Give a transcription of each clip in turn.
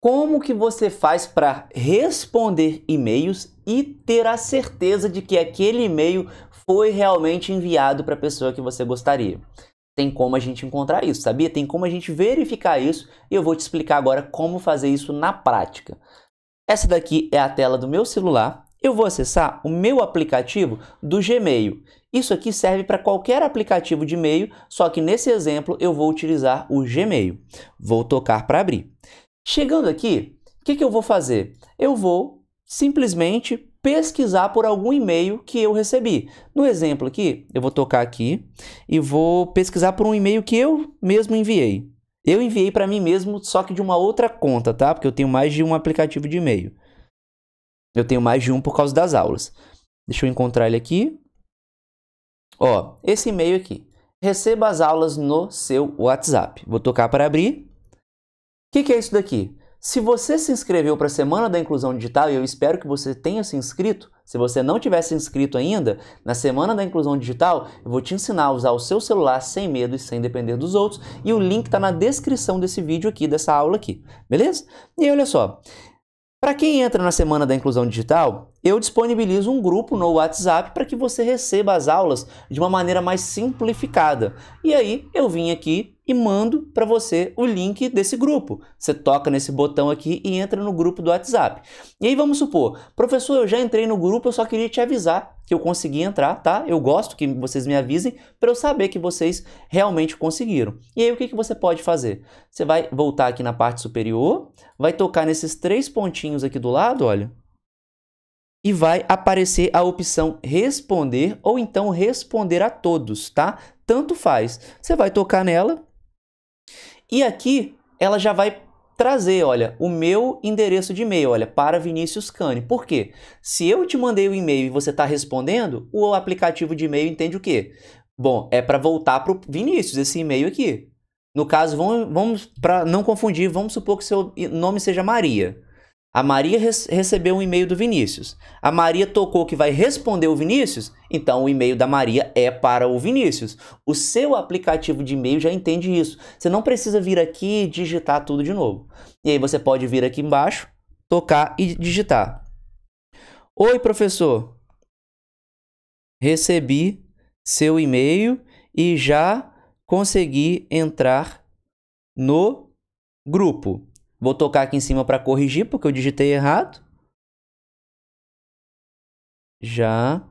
como que você faz para responder e-mails e ter a certeza de que aquele e-mail foi realmente enviado para a pessoa que você gostaria. Tem como a gente encontrar isso, sabia? Tem como a gente verificar isso e eu vou te explicar agora como fazer isso na prática. Essa daqui é a tela do meu celular. Eu vou acessar o meu aplicativo do Gmail. Isso aqui serve para qualquer aplicativo de e-mail, só que nesse exemplo eu vou utilizar o Gmail. Vou tocar para abrir. Chegando aqui, o que, que eu vou fazer? Eu vou simplesmente pesquisar por algum e-mail que eu recebi. No exemplo aqui, eu vou tocar aqui e vou pesquisar por um e-mail que eu mesmo enviei. Eu enviei para mim mesmo, só que de uma outra conta, tá? Porque eu tenho mais de um aplicativo de e-mail. Eu tenho mais de um por causa das aulas. Deixa eu encontrar ele aqui. Ó, esse e-mail aqui. Receba as aulas no seu WhatsApp. Vou tocar para abrir. O que, que, é isso daqui? Se você se inscreveu para a Semana da Inclusão Digital, e eu espero que você tenha se inscrito, se você não tiver se inscrito ainda, na Semana da Inclusão Digital, eu vou te ensinar a usar o seu celular sem medo e sem depender dos outros, e o link está na descrição desse vídeo aqui, dessa aula aqui, beleza? E aí, olha só, para quem entra na Semana da Inclusão Digital, eu disponibilizo um grupo no WhatsApp para que você receba as aulas de uma maneira mais simplificada. E aí eu vim aqui e mando para você o link desse grupo. Você toca nesse botão aqui e entra no grupo do WhatsApp. E aí vamos supor, professor, eu já entrei no grupo, eu só queria te avisar que eu consegui entrar, tá? Eu gosto que vocês me avisem para eu saber que vocês realmente conseguiram. E aí o que, que você pode fazer? Você vai voltar aqui na parte superior, vai tocar nesses três pontinhos aqui do lado, olha e vai aparecer a opção responder ou então responder a todos, tá? Tanto faz. Você vai tocar nela e aqui ela já vai trazer, olha, o meu endereço de e-mail, olha, para Vinícius Cane. Por quê? Se eu te mandei o um e-mail e você está respondendo, o aplicativo de e-mail entende o quê? Bom, é para voltar para o Vinícius esse e-mail aqui. No caso, vamos, vamos para não confundir, vamos supor que seu nome seja Maria. A Maria recebeu um e-mail do Vinícius. A Maria tocou que vai responder o Vinícius, então o e-mail da Maria é para o Vinícius. O seu aplicativo de e-mail já entende isso. Você não precisa vir aqui e digitar tudo de novo. E aí você pode vir aqui embaixo, tocar e digitar. Oi, professor. Recebi seu e-mail e já consegui entrar no grupo. Vou tocar aqui em cima para corrigir, porque eu digitei errado. Já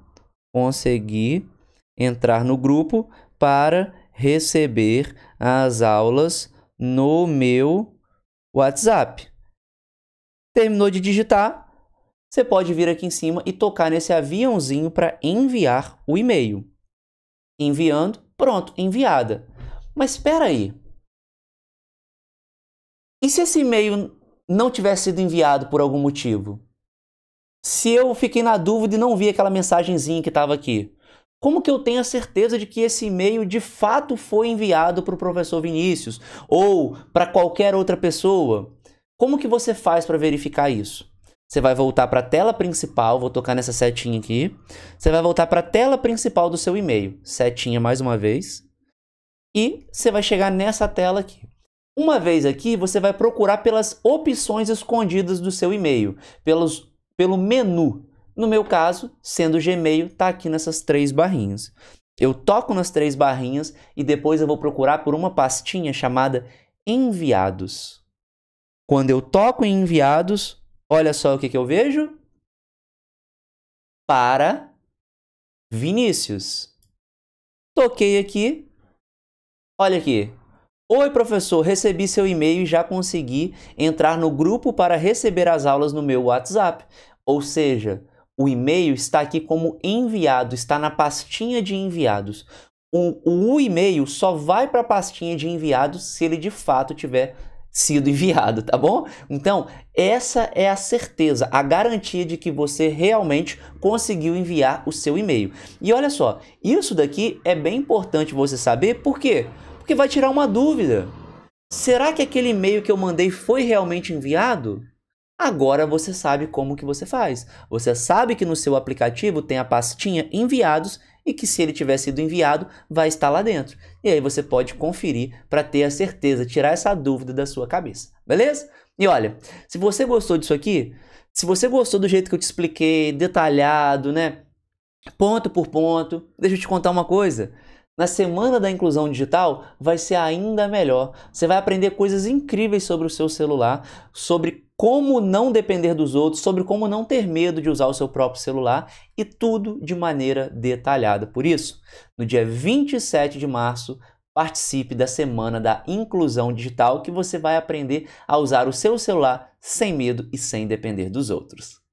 consegui entrar no grupo para receber as aulas no meu WhatsApp. Terminou de digitar, você pode vir aqui em cima e tocar nesse aviãozinho para enviar o e-mail. Enviando, pronto, enviada. Mas espera aí, e se esse e-mail não tivesse sido enviado por algum motivo? Se eu fiquei na dúvida e não vi aquela mensagenzinha que estava aqui, como que eu tenho a certeza de que esse e-mail de fato foi enviado para o professor Vinícius ou para qualquer outra pessoa? Como que você faz para verificar isso? Você vai voltar para a tela principal, vou tocar nessa setinha aqui. Você vai voltar para a tela principal do seu e-mail, setinha mais uma vez. E você vai chegar nessa tela aqui. Uma vez aqui, você vai procurar pelas opções escondidas do seu e-mail, pelos, pelo menu. No meu caso, sendo Gmail, está aqui nessas três barrinhas. Eu toco nas três barrinhas e depois eu vou procurar por uma pastinha chamada enviados. Quando eu toco em enviados, olha só o que, que eu vejo. Para Vinícius. Toquei aqui. Olha aqui, Oi, professor, recebi seu e-mail e já consegui entrar no grupo para receber as aulas no meu WhatsApp. Ou seja, o e-mail está aqui como enviado, está na pastinha de enviados. O, o e-mail só vai para a pastinha de enviados se ele de fato tiver sido enviado, tá bom? Então, essa é a certeza, a garantia de que você realmente conseguiu enviar o seu e-mail. E olha só, isso daqui é bem importante você saber, por quê? Porque vai tirar uma dúvida. Será que aquele e-mail que eu mandei foi realmente enviado? Agora você sabe como que você faz. Você sabe que no seu aplicativo tem a pastinha enviados e que se ele tiver sido enviado, vai estar lá dentro. E aí você pode conferir para ter a certeza, tirar essa dúvida da sua cabeça, beleza? E olha, se você gostou disso aqui, se você gostou do jeito que eu te expliquei, detalhado, né? Ponto por ponto, deixa eu te contar uma coisa. Na semana da inclusão digital vai ser ainda melhor. Você vai aprender coisas incríveis sobre o seu celular, sobre como não depender dos outros, sobre como não ter medo de usar o seu próprio celular e tudo de maneira detalhada. Por isso, no dia 27 de março, participe da semana da inclusão digital que você vai aprender a usar o seu celular sem medo e sem depender dos outros.